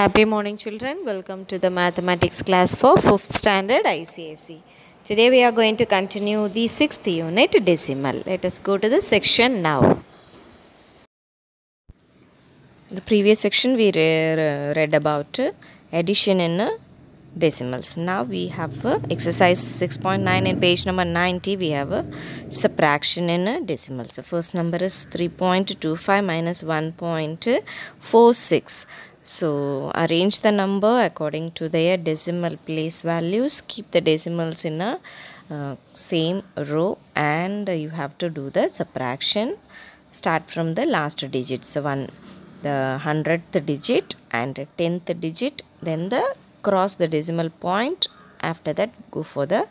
Happy morning children. Welcome to the mathematics class for 5th standard ICSE. Today we are going to continue the 6th unit decimal. Let us go to the section now. The previous section we read about addition in decimals. Now we have exercise 6.9 in page number 90 we have subtraction in decimals. The first number is 3.25 minus 1.46. So arrange the number according to their decimal place values. Keep the decimals in a uh, same row and you have to do the subtraction. Start from the last digit. So one, the hundredth digit and tenth digit. Then the cross the decimal point. After that go for the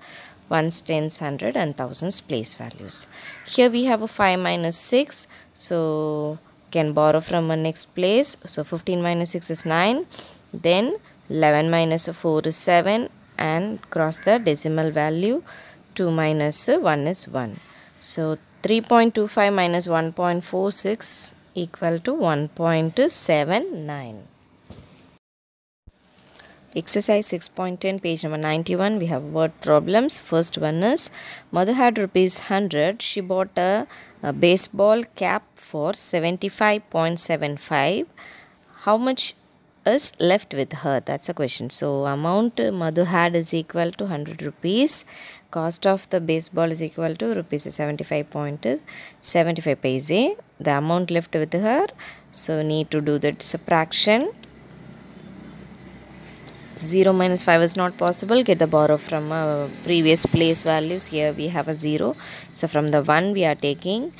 ones, tens, hundred and thousands place values. Here we have a 5 minus 6. So can borrow from a next place. So 15 minus 6 is 9. Then 11 minus 4 is 7 and cross the decimal value. 2 minus 1 is 1. So 3.25 minus 1.46 equal to 1.79. Exercise 6.10 page number 91 we have word problems. First one is mother had rupees 100 she bought a, a baseball cap for 75.75 how much is left with her that's a question so amount mother had is equal to 100 rupees cost of the baseball is equal to rupees 75.75 paise the amount left with her so need to do that subtraction 0 minus 5 is not possible get the borrow from uh, previous place values here we have a 0 so from the 1 we are taking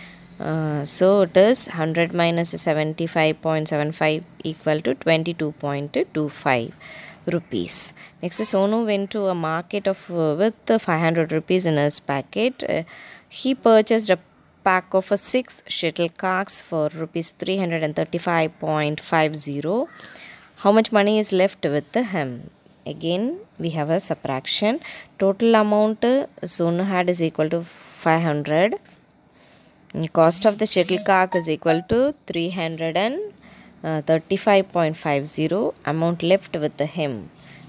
uh, so it is 100 minus 75.75 equal to 22.25 rupees next Sonu went to a market of uh, with 500 rupees in his packet uh, he purchased a pack of 6 shuttlecocks for rupees 335.50 how much money is left with him again we have a subtraction total amount Sonu had is equal to 500 cost of the shuttlecock is equal to 335.50 amount left with him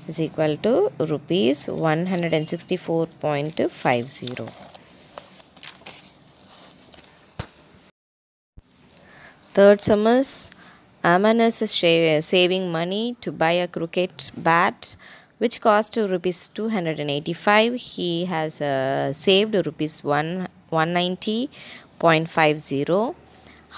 is equal to rupees 164.50 Third sum is Amanas is saving money to buy a cricket bat which cost rupees 285 he has uh, saved rupees 1 190.50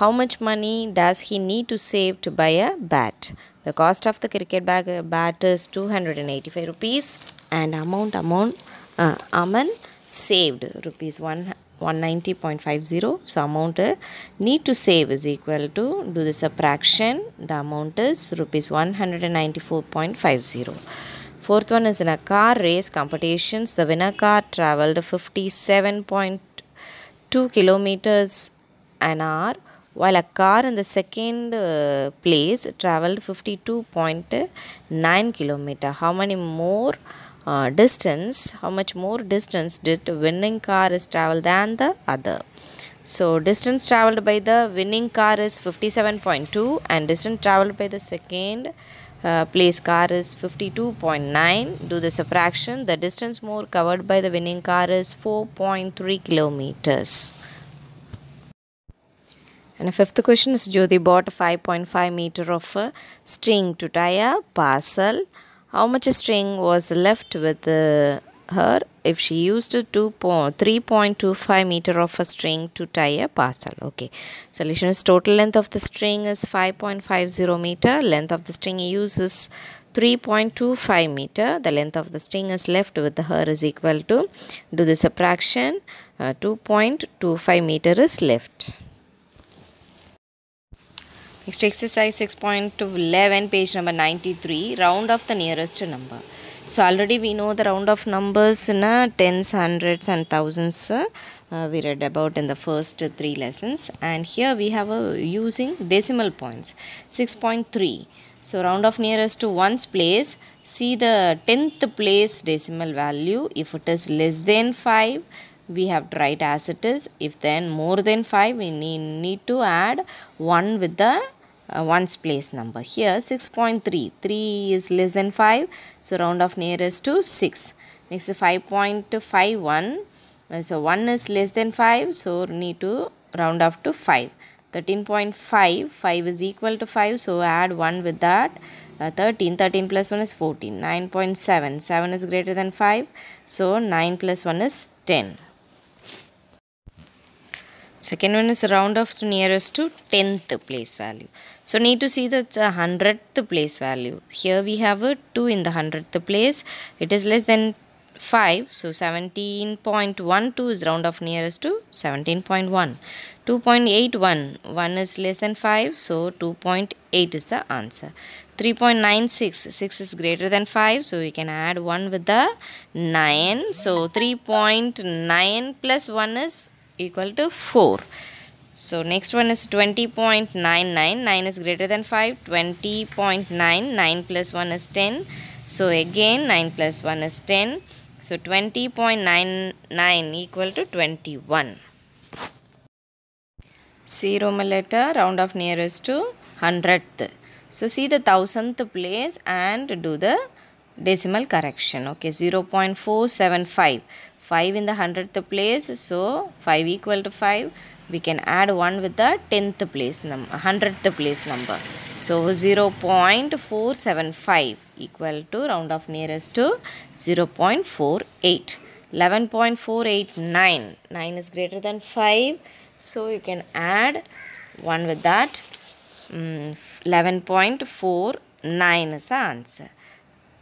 how much money does he need to save to buy a bat the cost of the cricket bag, bat is 285 rupees and amount amount uh, aman saved rupees 1 190.50 so amount uh, need to save is equal to do the subtraction the amount is rupees 194.50 fourth one is in a car race competitions the winner car traveled 57.2 kilometers an hour while a car in the second uh, place traveled 52.9 kilometer how many more uh, distance how much more distance did winning car is travel than the other so distance traveled by the winning car is 57.2 and distance traveled by the second uh, place car is 52.9 do the subtraction the distance more covered by the winning car is 4.3 kilometers and the fifth question is Jyoti bought 5.5 meter of a uh, string to tie a parcel how much string was left with uh, her if she used 3.25 meter of a string to tie a parcel okay solution is total length of the string is 5.50 meter length of the string uses 3.25 meter the length of the string is left with her is equal to do the subtraction uh, 2.25 meter is left Next exercise 6.11 page number 93 round of the nearest number. So already we know the round of numbers in tens, hundreds and thousands uh, we read about in the first three lessons and here we have a using decimal points 6.3. So round of nearest to ones place see the 10th place decimal value if it is less than 5 we have tried as it is if then more than 5 we need, need to add 1 with the uh, ones place number here 6.3 3 is less than 5 so round off nearest to 6 next 5.51 so 1 is less than 5 so need to round off to 5 13.5 5 is equal to 5 so add 1 with that uh, 13 13 plus 1 is 14 9.7 7 is greater than 5 so 9 plus 1 is 10 Second one is round off to nearest to 10th place value. So need to see that the uh, 100th place value. Here we have a 2 in the 100th place. It is less than 5 so 17.12 is round off nearest to 17.1 2.81 1 is less than 5 so 2.8 is the answer 3.96 6 is greater than 5 so we can add 1 with the 9 so 3.9 plus 1 is equal to 4. So next one is 20.99. 9 is greater than 5. 20.9. 9 plus 1 is 10. So again 9 plus 1 is 10. So 20.99 equal to 21. 0 letter round off nearest to 100th. So see the thousandth place and do the decimal correction. Okay 0 0.475. 5 in the 100th place so 5 equal to 5 we can add 1 with the 10th place number 100th place number so 0 0.475 equal to round off nearest to 0 0.48 11.489 9 is greater than 5 so you can add 1 with that um, mm, 11.49 is the answer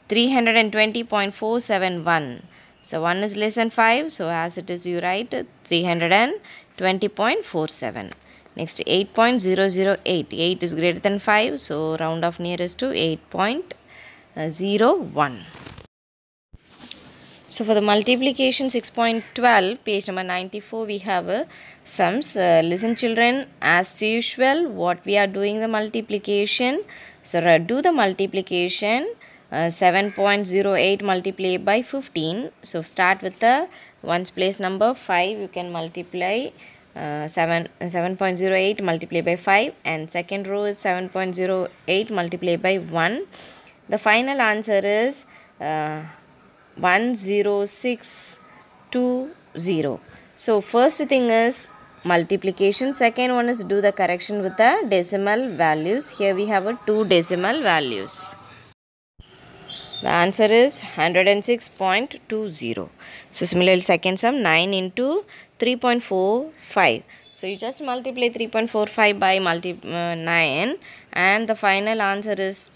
320.471 so 1 is less than 5. So as it is you write 320.47. Next 8.008. 8 is greater than 5. So round off nearest to 8.01. So for the multiplication 6.12 page number 94 we have uh, sums. Uh, listen children as usual what we are doing the multiplication. So do the multiplication uh, 7.08 multiply by 15 so start with the ones place number 5 you can multiply uh, 7 7.08 multiply by 5 and second row is 7.08 multiply by 1 the final answer is uh, 10620 so first thing is multiplication second one is do the correction with the decimal values here we have a two decimal values the answer is 106.20. So similarly second sum 9 into 3.45. So you just multiply 3.45 by multi, uh, 9 and the final answer is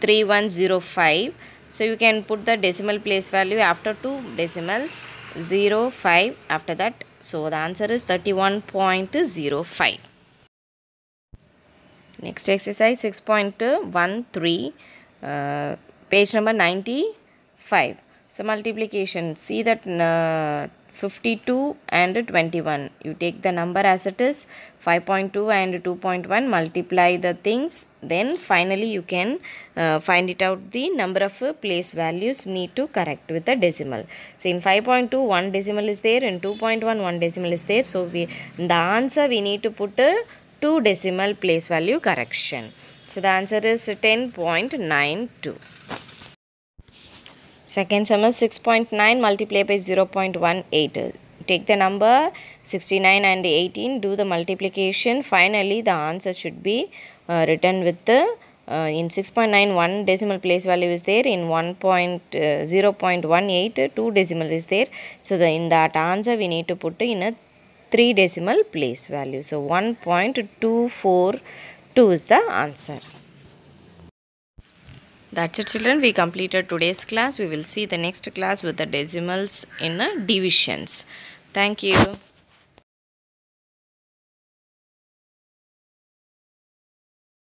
3105. So you can put the decimal place value after two decimals 0, 05 after that. So the answer is 31.05. Next exercise 6.13. Uh, page number 95 so multiplication see that uh, 52 and 21 you take the number as it is 5.2 and 2.1 multiply the things then finally you can uh, find it out the number of uh, place values need to correct with the decimal so in 5.2 one decimal is there in 2.1 one decimal is there so we the answer we need to put a uh, two decimal place value correction so the answer is 10.92 Second sum is 6.9 multiply by 0.18. Take the number 69 and 18, do the multiplication. Finally, the answer should be uh, written with the uh, in 6.9 one decimal place value is there in 1. uh, 0.18 two decimal is there so the in that answer we need to put in a three decimal place value so 1.242 is the answer that's it children, we completed today's class. We will see the next class with the decimals in divisions. Thank you.